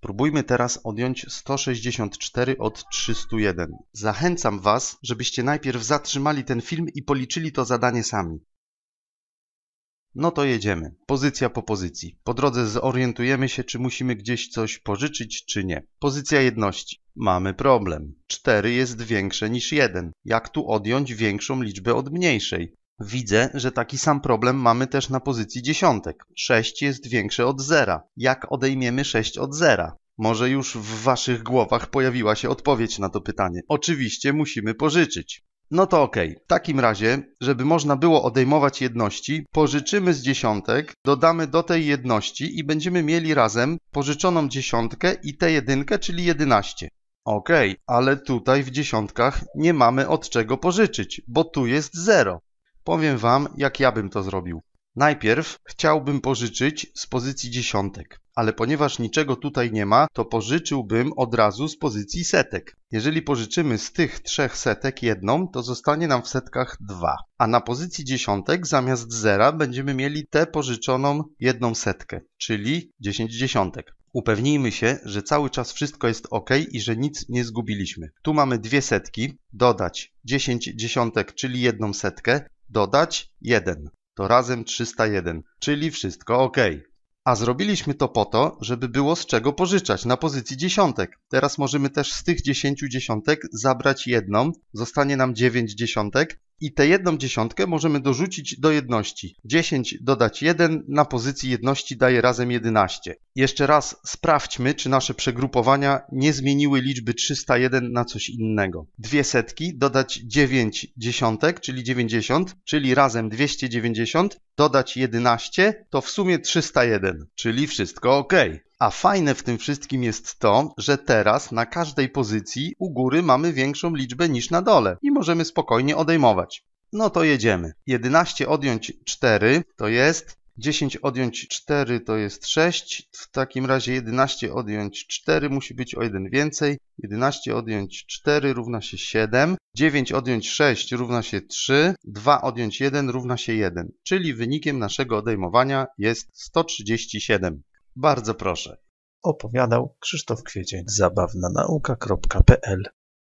Próbujmy teraz odjąć 164 od 301. Zachęcam Was, żebyście najpierw zatrzymali ten film i policzyli to zadanie sami. No to jedziemy. Pozycja po pozycji. Po drodze zorientujemy się, czy musimy gdzieś coś pożyczyć, czy nie. Pozycja jedności. Mamy problem. 4 jest większe niż 1. Jak tu odjąć większą liczbę od mniejszej? Widzę, że taki sam problem mamy też na pozycji dziesiątek. 6 jest większe od 0. Jak odejmiemy 6 od 0? Może już w waszych głowach pojawiła się odpowiedź na to pytanie. Oczywiście musimy pożyczyć. No to okej. Okay. W takim razie, żeby można było odejmować jedności, pożyczymy z dziesiątek, dodamy do tej jedności i będziemy mieli razem pożyczoną dziesiątkę i tę jedynkę, czyli 11. Okej, okay, ale tutaj w dziesiątkach nie mamy od czego pożyczyć, bo tu jest 0. Powiem wam, jak ja bym to zrobił. Najpierw chciałbym pożyczyć z pozycji dziesiątek, ale ponieważ niczego tutaj nie ma, to pożyczyłbym od razu z pozycji setek. Jeżeli pożyczymy z tych trzech setek jedną, to zostanie nam w setkach dwa, a na pozycji dziesiątek zamiast zera będziemy mieli tę pożyczoną jedną setkę, czyli 10 dziesiątek. Upewnijmy się, że cały czas wszystko jest ok i że nic nie zgubiliśmy. Tu mamy dwie setki, dodać 10 dziesiątek, czyli jedną setkę, dodać 1. To razem 301, czyli wszystko ok. A zrobiliśmy to po to, żeby było z czego pożyczać na pozycji dziesiątek. Teraz możemy też z tych 10 dziesiątek zabrać jedną, zostanie nam 9 dziesiątek i tę jedną dziesiątkę możemy dorzucić do jedności. 10 dodać 1 na pozycji jedności daje razem 11. Jeszcze raz sprawdźmy, czy nasze przegrupowania nie zmieniły liczby 301 na coś innego. Dwie setki dodać 9 dziesiątek, czyli 90, czyli razem 290, dodać 11, to w sumie 301, czyli wszystko ok. A fajne w tym wszystkim jest to, że teraz na każdej pozycji u góry mamy większą liczbę niż na dole i możemy spokojnie odejmować. No to jedziemy. 11 odjąć 4 to jest 10 odjąć 4 to jest 6. W takim razie 11 odjąć 4 musi być o 1 więcej. 11 odjąć 4 równa się 7. 9 odjąć 6 równa się 3. 2 odjąć 1 równa się 1. Czyli wynikiem naszego odejmowania jest 137. Bardzo proszę. Opowiadał Krzysztof Kwiecień. Zabawna nauka.pl